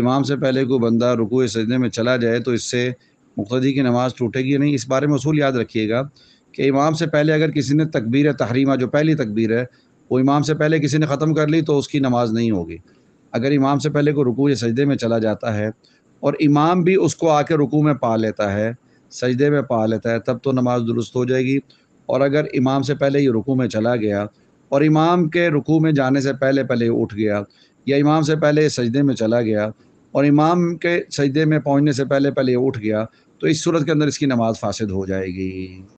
इमाम से पहले कोई बंदा रुकू सजदे में चला जाए तो इससे मुख्तदी की नमाज़ टूटेगी नहीं इस बारे में असूल याद रखिएगा कि इमाम से पहले अगर किसी ने तकबीर तहरीमा जो पहली तकबीर है वो इमाम से पहले किसी ने ख़त्म कर ली तो उसकी नमाज़ नहीं होगी अगर इमाम से पहले को रुकू या सजदे में चला जाता है और इमाम भी उसको आके रुकू में पा लेता है सजदे में पा लेता है तब तो नमाज दुरुस्त हो जाएगी और अगर इमाम से पहले ये रुकू में चला गया और इमाम के रुकू में जाने से पहले पहले उठ गया या इमाम से पहले सजदे में चला गया और इमाम के सजदे में पहुंचने से पहले पहले उठ गया तो इस सूरत के अंदर इसकी नमाज फासिद हो जाएगी